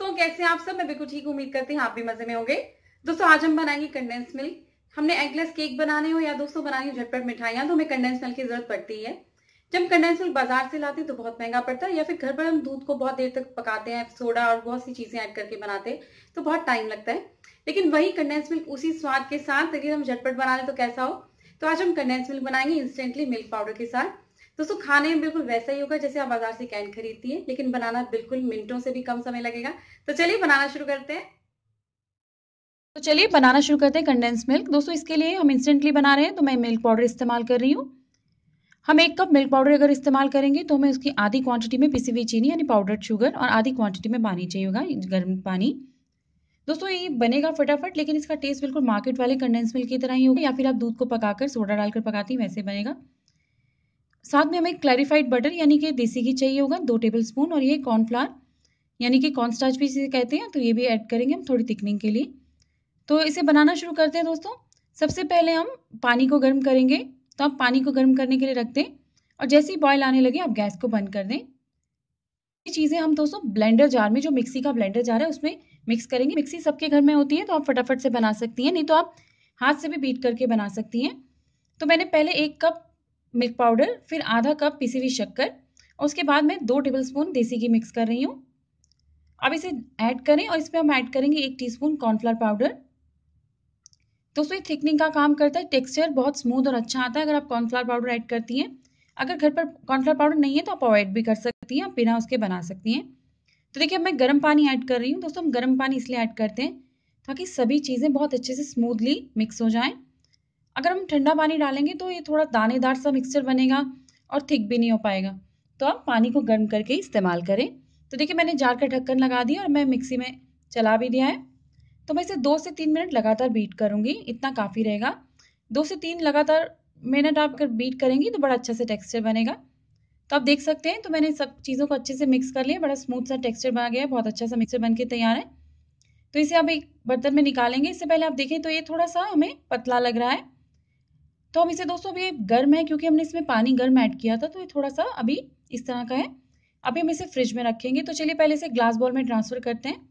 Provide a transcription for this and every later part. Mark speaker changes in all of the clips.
Speaker 1: दोस्तों कैसे आप सब मैं बिल्कुल ठीक उम्मीद करती हूँ आप भी मजे में होंगे दोस्तों आज हम बनाएंगे कंडेंस मिल्क हमने एगलेस केक बनाने हो या दोस्तों बनानी झटपट मिठाइयाँ तो हमें कंडेंस मिल्क की जरूरत पड़ती है जब कंडेंस मिल्क बाजार से लाते हैं तो बहुत महंगा पड़ता है या फिर घर पर हम दूध को बहुत देर तक पकाते हैं सोडा और बहुत सी चीज़ें ऐड करके बनाते हैं तो बहुत टाइम लगता है लेकिन वही कंडेंस मिल्क उसी स्वाद के साथ अगर हम झटपट बना ले तो कैसा हो तो आज हम कंडेंस मिल्क बनाएंगे इंस्टेंटली मिल्क पाउडर के साथ दोस्तों खाने में बिल्कुल वैसा ही होगा जैसे आप बाजार से कैन खरीदती है लेकिन बनाना बिल्कुल मिनटों से भी कम समय लगेगा तो चलिए बनाना शुरू करते हैं तो चलिए बनाना शुरू करते हैं कंडेंस मिल्क दोस्तों इसके लिए हम इंस्टेंटली बना रहे हैं तो मैं मिल्क पाउडर इस्तेमाल कर रही हूँ हम एक कप मिल्क पाउडर अगर इस्तेमाल करेंगे तो हमें उसकी आधी क्वांटिटी में पिसी हुई चीनी यानी पाउडर्ड शुगर और आधी क्वांटिटी में पानी चाहिए होगा गर्म पानी दोस्तों ये बनेगा फटाफट लेकिन इसका टेस्ट बिल्कुल मार्केट वाले कंडेंस मिल्क की तरह ही होगा या फिर आप दूध को पकाकर सोडा डालकर पकाती वैसे बनेगा साथ में हमें क्लैरिफाइड बटर यानी कि देसी घी चाहिए होगा दो टेबल स्पून और ये कॉर्नफ्लावर यानी कि कॉर्नस्टार्च भी इसे कहते हैं तो ये भी ऐड करेंगे हम थोड़ी थिकनिंग के लिए तो इसे बनाना शुरू करते हैं दोस्तों सबसे पहले हम पानी को गर्म करेंगे तो आप पानी को गर्म करने के लिए रख दें और जैसे ही बॉयल आने लगे आप गैस को बंद कर दें ये चीज़ें हम दोस्तों ब्लेंडर जार में जो मिक्सी का ब्लेंडर जार है उसमें मिक्स करेंगे मिक्सी सबके घर में होती है तो आप फटाफट से बना सकती हैं नहीं तो आप हाथ से भी बीट करके बना सकती हैं तो मैंने पहले एक कप मिल्क पाउडर फिर आधा कप पिसी हुई शक्कर और उसके बाद मैं दो टेबल स्पून देसी घी मिक्स कर रही हूँ अब इसे ऐड करें और इसमें हम ऐड करेंगे एक टीस्पून कॉर्नफ्लावर पाउडर दोस्तों ये थिकनिंग का काम करता है टेक्सचर बहुत स्मूथ और अच्छा आता है अगर आप कॉर्नफ्लावर पाउडर ऐड करती हैं अगर घर पर कॉर्नफ्लावर पाउडर नहीं है तो आप अवॉइड भी कर सकती हैं आप बिना उसके बना सकती हैं तो देखिए अब मैं गर्म पानी ऐड कर रही हूँ दोस्तों हम गर्म पानी इसलिए ऐड करते हैं ताकि सभी चीज़ें बहुत अच्छे से स्मूथली मिक्स हो जाएँ अगर हम ठंडा पानी डालेंगे तो ये थोड़ा दानेदार सा मिक्सचर बनेगा और थिक भी नहीं हो पाएगा तो आप पानी को गर्म करके इस्तेमाल करें तो देखिए मैंने जार का ढक्कन लगा दिया और मैं मिक्सी में चला भी दिया है तो मैं इसे दो से तीन मिनट लगातार बीट करूँगी इतना काफ़ी रहेगा दो से तीन लगातार मिनट आप अगर बीट करेंगी तो बड़ा अच्छा से टेक्सचर बनेगा तो आप देख सकते हैं तो मैंने सब चीज़ों को अच्छे से मिक्स कर लिया बड़ा स्मूथ सा टेक्सचर बना गया है बहुत अच्छा सा मिक्सर बन के तैयार है तो इसे आप एक बर्तन में निकालेंगे इससे पहले आप देखें तो ये थोड़ा सा हमें पतला लग रहा है तो हम इसे दोस्तों अभी गर्म है क्योंकि हमने इसमें पानी गर्म ऐड किया था तो ये थोड़ा सा अभी इस तरह का है अभी हम इसे फ्रिज में रखेंगे तो चलिए पहले इसे ग्लास बॉल में ट्रांसफर करते हैं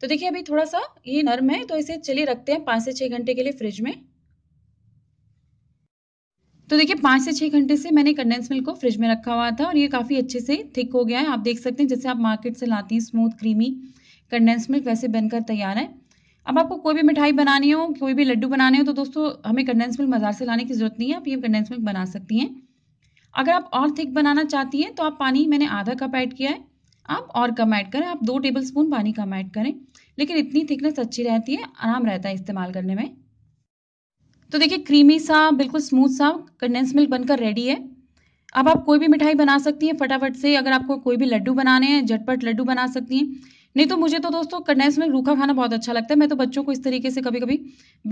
Speaker 1: तो देखिए अभी थोड़ा सा ये नर्म है तो इसे चलिए रखते हैं पाँच से छः घंटे के लिए फ्रिज में तो देखिए पाँच से छः घंटे से मैंने कंडेंस मिल्क को फ्रिज में रखा हुआ था और ये काफ़ी अच्छे से थिक हो गया है आप देख सकते हैं जैसे आप मार्केट से लाती हैं स्मूथ क्रीमी कंडेंस मिल्क वैसे बनकर तैयार है अब आपको कोई भी मिठाई बनानी हो कोई भी लड्डू बनाने हो तो दोस्तों हमें कंडेंस मिल्क बाजार से लाने की ज़रूरत नहीं है आप ये कंडेंस मिल्क बना सकती हैं अगर आप और थिक बनाना चाहती हैं तो आप पानी मैंने आधा कप ऐड किया है आप और कम ऐड करें आप दो टेबल स्पून पानी कम ऐड करें लेकिन इतनी थिकनेस अच्छी रहती है आराम रहता है इस्तेमाल करने में तो देखिए क्रीमी सा बिल्कुल स्मूथ सा कंडेंस मिल्क बनकर रेडी है अब आप कोई भी मिठाई बना सकती हैं फटाफट से अगर आपको कोई भी लड्डू बनाने हैं झटपट लड्डू बना सकती हैं नहीं तो मुझे तो दोस्तों कंडेंस में रूखा खाना बहुत अच्छा लगता है मैं तो बच्चों को इस तरीके से कभी कभी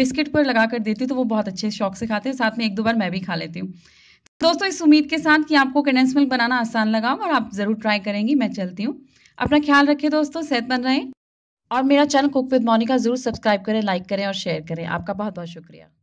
Speaker 1: बिस्किट पर लगा कर देती हूँ तो वो बहुत अच्छे शौक से खाते हैं साथ में एक दो बार मैं भी खा लेती हूँ दोस्तों इस उम्मीद के साथ कि आपको कंडेंस मिल्क बनाना आसान लगा और आप ज़रूर ट्राई करेंगी मैं चलती हूँ अपना ख्याल रखें दोस्तों सेहतमंद रहें और मेरा चैनल कुक विद मोनिका ज़रूर सब्सक्राइब करें लाइक करें और शेयर करें आपका बहुत बहुत शुक्रिया